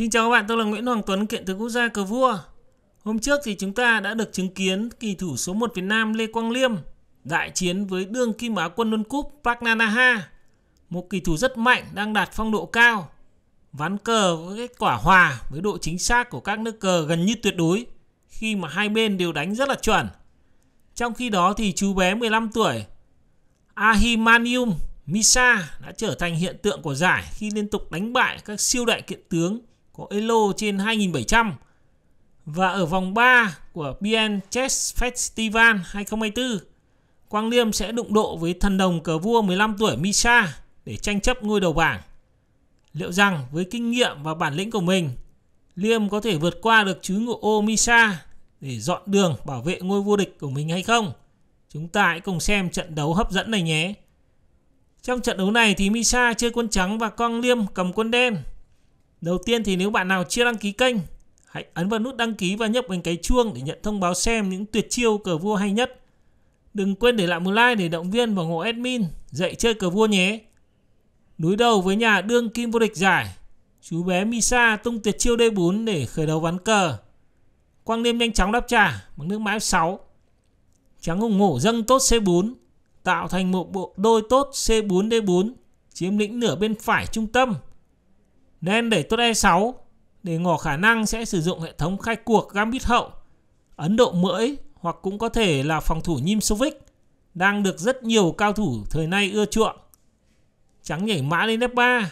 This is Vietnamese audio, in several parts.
Xin chào các bạn, tôi là Nguyễn Hoàng Tuấn, kiện tướng quốc gia cờ vua. Hôm trước thì chúng ta đã được chứng kiến kỳ thủ số 1 Việt Nam Lê Quang Liêm đại chiến với đương kim á quân World Cup Pragnanaha, một kỳ thủ rất mạnh đang đạt phong độ cao. Ván cờ có kết quả hòa với độ chính xác của các nước cờ gần như tuyệt đối khi mà hai bên đều đánh rất là chuẩn. Trong khi đó thì chú bé 15 tuổi Ahimanium Misa đã trở thành hiện tượng của giải khi liên tục đánh bại các siêu đại kiện tướng có Elo trên 2700 và ở vòng 3 của BN Chess Festival 2024 Quang Liêm sẽ đụng độ với thần đồng cờ vua 15 tuổi Misha để tranh chấp ngôi đầu bảng. Liệu rằng với kinh nghiệm và bản lĩnh của mình, Liêm có thể vượt qua được chú ngựa ô Misha để dọn đường bảo vệ ngôi vô địch của mình hay không? Chúng ta hãy cùng xem trận đấu hấp dẫn này nhé. Trong trận đấu này thì Misha chơi quân trắng và Quang Liêm cầm quân đen. Đầu tiên thì nếu bạn nào chưa đăng ký kênh, hãy ấn vào nút đăng ký và nhấp bên cái chuông để nhận thông báo xem những tuyệt chiêu cờ vua hay nhất. Đừng quên để lại một like để động viên và ủng hộ admin dạy chơi cờ vua nhé. Đối đầu với nhà đương kim vô địch giải, chú bé Misa tung tuyệt chiêu D4 để khởi đầu ván cờ. Quang Liêm nhanh chóng đáp trả bằng nước mã F6. Trắng hùng ngổ dâng tốt C4, tạo thành một bộ đôi tốt C4 D4, chiếm lĩnh nửa bên phải trung tâm nếu em đẩy tốt E6 để ngỏ khả năng sẽ sử dụng hệ thống khai cuộc gambit hậu, Ấn Độ mưỡi hoặc cũng có thể là phòng thủ Nimsovic đang được rất nhiều cao thủ thời nay ưa chuộng. Trắng nhảy mã lên F3,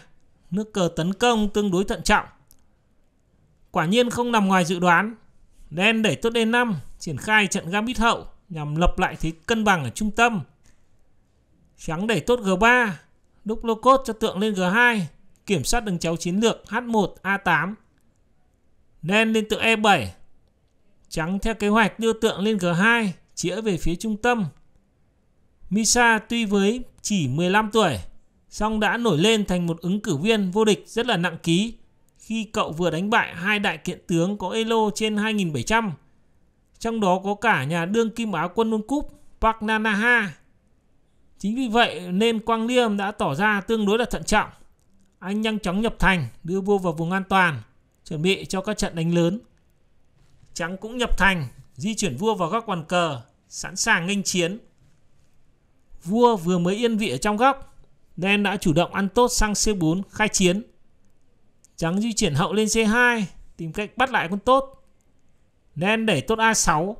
nước cờ tấn công tương đối thận trọng. Quả nhiên không nằm ngoài dự đoán, đen đẩy tốt D5 e triển khai trận gambit hậu nhằm lập lại thế cân bằng ở trung tâm. Trắng đẩy tốt G3, đúc lô cốt cho tượng lên G2 kiểm soát đường chéo chiến lược H1A8 đen lên tượng E7 trắng theo kế hoạch đưa tượng lên G2 chĩa về phía trung tâm Misa tuy với chỉ 15 tuổi song đã nổi lên thành một ứng cử viên vô địch rất là nặng ký khi cậu vừa đánh bại hai đại kiện tướng có elo trên 2700 trong đó có cả nhà đương kim áo quân World Cup Park Nanaha Chính vì vậy nên Quang Liêm đã tỏ ra tương đối là thận trọng anh nhanh chóng nhập thành, đưa vua vào vùng an toàn, chuẩn bị cho các trận đánh lớn. Trắng cũng nhập thành, di chuyển vua vào góc bàn cờ, sẵn sàng nghênh chiến. Vua vừa mới yên vị ở trong góc, đen đã chủ động ăn tốt sang C4 khai chiến. Trắng di chuyển hậu lên C2, tìm cách bắt lại con tốt. Đen đẩy tốt A6.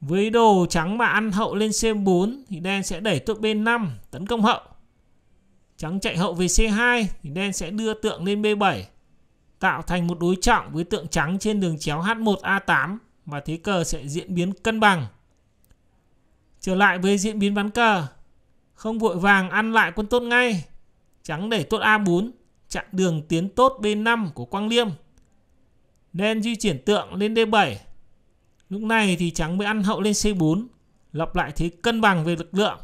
Với đồ trắng mà ăn hậu lên C4 thì đen sẽ đẩy tốt B5 tấn công hậu. Trắng chạy hậu về C2 thì đen sẽ đưa tượng lên B7 tạo thành một đối trọng với tượng trắng trên đường chéo H1A8 và thế cờ sẽ diễn biến cân bằng. Trở lại với diễn biến ván cờ, không vội vàng ăn lại quân tốt ngay. Trắng để tốt A4, chặn đường tiến tốt B5 của Quang Liêm. Đen di chuyển tượng lên D7. Lúc này thì trắng mới ăn hậu lên C4, lập lại thế cân bằng về lực lượng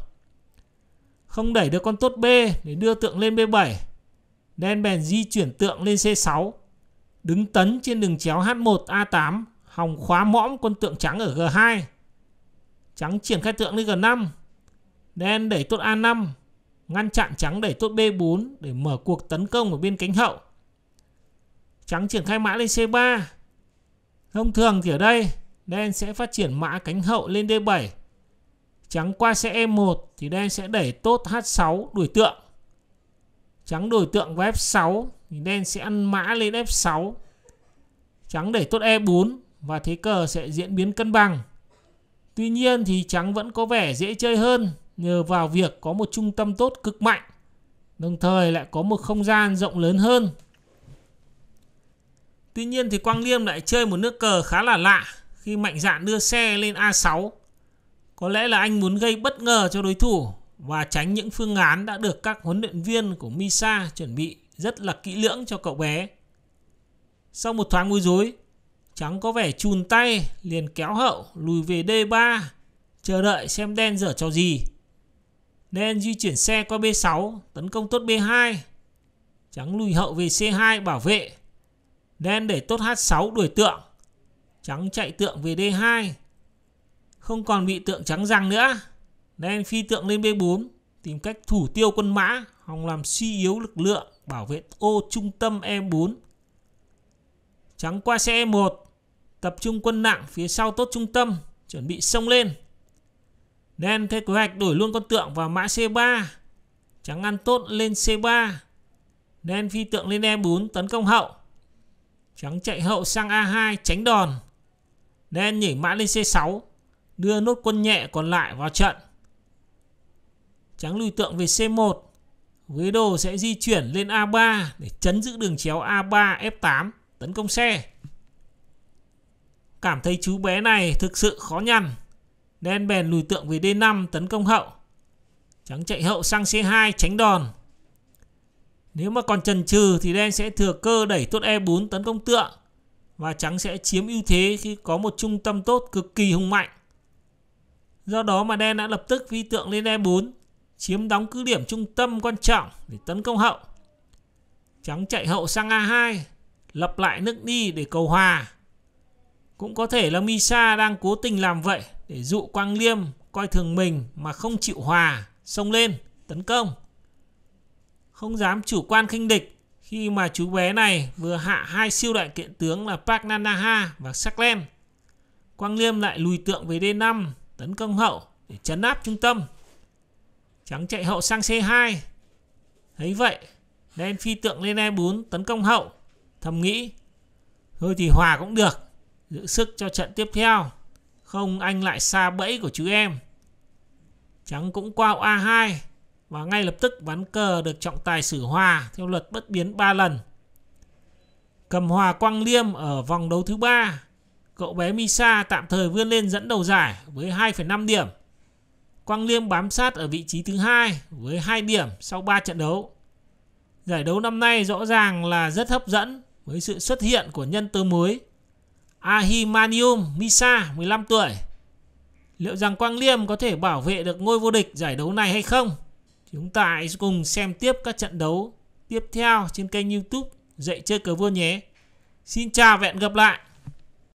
không đẩy được con tốt B để đưa tượng lên B7. Đen bèn di chuyển tượng lên C6, đứng tấn trên đường chéo H1 A8, hòng khóa mõm con tượng trắng ở G2. Trắng triển khai tượng lên G5, đen đẩy tốt A5, ngăn chặn trắng đẩy tốt B4 để mở cuộc tấn công ở bên cánh hậu. Trắng triển khai mã lên C3. Thông thường thì ở đây, đen sẽ phát triển mã cánh hậu lên D7 Trắng qua sẽ E1 thì đen sẽ đẩy tốt H6 đuổi tượng. Trắng đuổi tượng vào F6 thì đen sẽ ăn mã lên F6. Trắng đẩy tốt E4 và thế cờ sẽ diễn biến cân bằng. Tuy nhiên thì trắng vẫn có vẻ dễ chơi hơn nhờ vào việc có một trung tâm tốt cực mạnh. Đồng thời lại có một không gian rộng lớn hơn. Tuy nhiên thì Quang Liêm lại chơi một nước cờ khá là lạ khi mạnh dạn đưa xe lên A6 có lẽ là anh muốn gây bất ngờ cho đối thủ và tránh những phương án đã được các huấn luyện viên của Misa chuẩn bị rất là kỹ lưỡng cho cậu bé. Sau một thoáng bối rối, Trắng có vẻ chùn tay liền kéo hậu lùi về D3 chờ đợi xem đen dở cho gì. Đen di chuyển xe qua B6 tấn công tốt B2 Trắng lùi hậu về C2 bảo vệ Đen để tốt H6 đuổi tượng Trắng chạy tượng về D2 không còn bị tượng trắng răng nữa nên phi tượng lên B4 tìm cách thủ tiêu quân mã hòng làm suy yếu lực lượng bảo vệ ô trung tâm E4 trắng qua xe E1 tập trung quân nặng phía sau tốt trung tâm chuẩn bị xông lên nên theo kế hoạch đổi luôn con tượng vào mã C3 trắng ăn tốt lên C3 nên phi tượng lên E4 tấn công hậu trắng chạy hậu sang A2 tránh đòn nên nhảy mã lên C6 đưa nốt quân nhẹ còn lại vào trận. Trắng lùi tượng về C1, Ghế đồ sẽ di chuyển lên A3 để chấn giữ đường chéo A3 F8 tấn công xe. Cảm thấy chú bé này thực sự khó nhằn. Đen bèn lùi tượng về D5 tấn công hậu. Trắng chạy hậu sang C2 tránh đòn. Nếu mà còn chần chừ thì đen sẽ thừa cơ đẩy tốt E4 tấn công tượng. Và trắng sẽ chiếm ưu thế khi có một trung tâm tốt cực kỳ hùng mạnh. Do đó mà đen đã lập tức vi tượng lên E4, chiếm đóng cứ điểm trung tâm quan trọng để tấn công hậu. Trắng chạy hậu sang A2, lập lại nước đi để cầu hòa. Cũng có thể là Misa đang cố tình làm vậy để dụ Quang Liêm coi thường mình mà không chịu hòa, xông lên, tấn công. Không dám chủ quan khinh địch khi mà chú bé này vừa hạ hai siêu đại kiện tướng là Park Nanaha và Saklen. Quang Liêm lại lùi tượng về D5 tấn công hậu để chấn áp trung tâm. Trắng chạy hậu sang C2. Thấy vậy, đen phi tượng lên E4 tấn công hậu. Thầm nghĩ, thôi thì hòa cũng được, giữ sức cho trận tiếp theo. Không anh lại xa bẫy của chú em. Trắng cũng qua A2 và ngay lập tức ván cờ được trọng tài xử hòa theo luật bất biến 3 lần. Cầm hòa Quang Liêm ở vòng đấu thứ 3 Cậu bé Misa tạm thời vươn lên dẫn đầu giải với 2,5 điểm. Quang Liêm bám sát ở vị trí thứ hai với 2 điểm sau 3 trận đấu. Giải đấu năm nay rõ ràng là rất hấp dẫn với sự xuất hiện của nhân tơ mới. Ahimanium Misa 15 tuổi. Liệu rằng Quang Liêm có thể bảo vệ được ngôi vô địch giải đấu này hay không? Chúng ta hãy cùng xem tiếp các trận đấu tiếp theo trên kênh youtube Dạy Chơi Cờ Vua nhé. Xin chào và hẹn gặp lại.